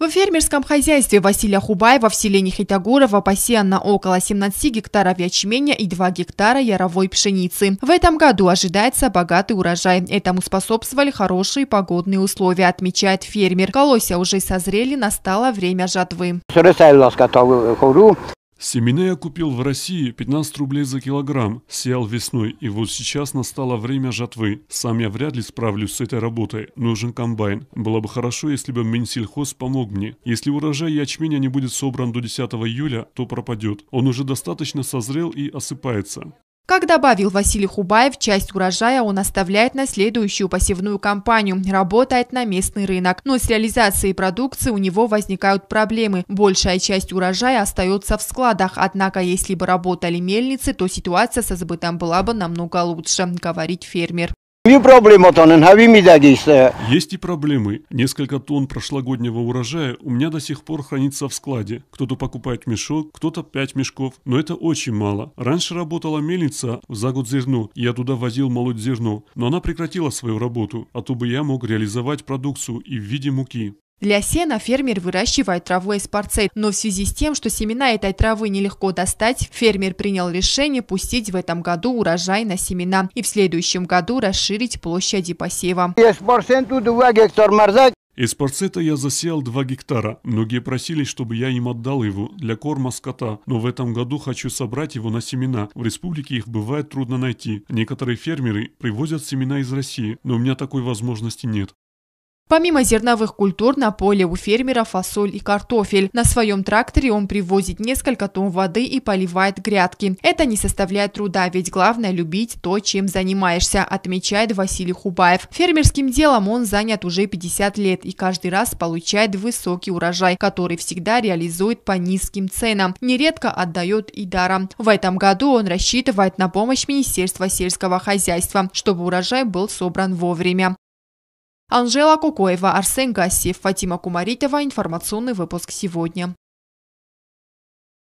В фермерском хозяйстве Василия Хубаева в селе Нехитогорова посеяно около 17 гектаров ячменя и 2 гектара яровой пшеницы. В этом году ожидается богатый урожай. Этому способствовали хорошие погодные условия, отмечает фермер. Колосья уже созрели, настало время жатвы. Семена я купил в России 15 рублей за килограмм, сеял весной, и вот сейчас настало время жатвы. Сам я вряд ли справлюсь с этой работой, нужен комбайн. Было бы хорошо, если бы Минсельхоз помог мне. Если урожай ячменя не будет собран до 10 июля, то пропадет. Он уже достаточно созрел и осыпается. Как добавил Василий Хубаев, часть урожая он оставляет на следующую посевную кампанию, работает на местный рынок. Но с реализацией продукции у него возникают проблемы. Большая часть урожая остается в складах, однако если бы работали мельницы, то ситуация со сбытом была бы намного лучше, говорит фермер. Есть и проблемы. Несколько тонн прошлогоднего урожая у меня до сих пор хранится в складе. Кто-то покупает мешок, кто-то 5 мешков. Но это очень мало. Раньше работала мельница в загод зерно. Я туда возил молоть зерно. Но она прекратила свою работу. А то бы я мог реализовать продукцию и в виде муки. Для сена фермер выращивает траву эспарцель, но в связи с тем, что семена этой травы нелегко достать, фермер принял решение пустить в этом году урожай на семена и в следующем году расширить площади посева. Из парцета я засеял 2 гектара. Многие просили, чтобы я им отдал его для корма скота, но в этом году хочу собрать его на семена. В республике их бывает трудно найти. Некоторые фермеры привозят семена из России, но у меня такой возможности нет. Помимо зерновых культур на поле у фермера фасоль и картофель. На своем тракторе он привозит несколько тонн воды и поливает грядки. Это не составляет труда, ведь главное любить то, чем занимаешься, отмечает Василий Хубаев. Фермерским делом он занят уже 50 лет и каждый раз получает высокий урожай, который всегда реализует по низким ценам. Нередко отдает и даром. В этом году он рассчитывает на помощь Министерства сельского хозяйства, чтобы урожай был собран вовремя. Анжела Кокоева, Арсен Гасси, Фатима Кумаритова. Информационный выпуск сегодня.